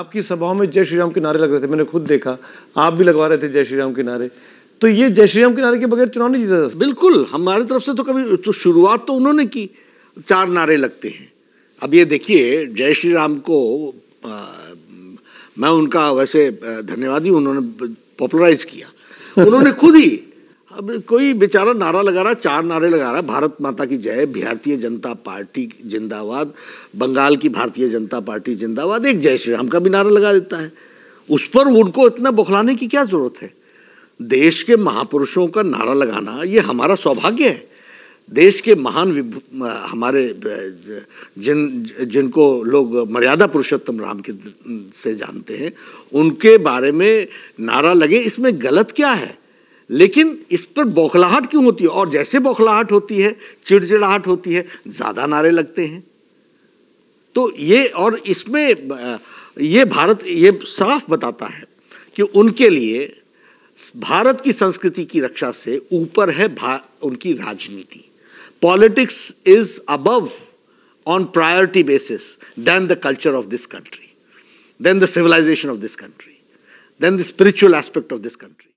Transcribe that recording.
आपकी सभाओं में जय श्री राम के नारे लग रहे थे मैंने खुद देखा आप भी लगवा रहे थे जय श्री राम के नारे तो ये जय श्री राम के नारे के बगैर चुनाव नहीं जीता था बिल्कुल हमारी तरफ से तो कभी तो शुरुआत तो उन्होंने की चार नारे लगते हैं अब ये देखिए जय श्री राम को आ, मैं उनका वैसे धन्यवाद ही उन्होंने पॉपुलराइज किया उन्होंने खुद ही अब कोई बेचारा नारा लगा रहा चार नारे लगा रहा भारत माता की जय भारतीय जनता पार्टी जिंदाबाद बंगाल की भारतीय जनता पार्टी जिंदाबाद एक जय श्री राम का भी नारा लगा देता है उस पर उनको इतना बौखलाने की क्या जरूरत है देश के महापुरुषों का नारा लगाना ये हमारा सौभाग्य है देश के महान हमारे जिन जिनको लोग मर्यादा पुरुषोत्तम राम के से जानते हैं उनके बारे में नारा लगे इसमें गलत क्या है लेकिन इस पर बौखलाहट क्यों होती है और जैसे बौखलाहट होती है चिड़चिड़ाहट होती है ज्यादा नारे लगते हैं तो ये और इसमें ये भारत ये साफ बताता है कि उनके लिए भारत की संस्कृति की रक्षा से ऊपर है उनकी राजनीति politics is above on priority basis then the culture of this country then the civilisation of this country then the spiritual aspect of this country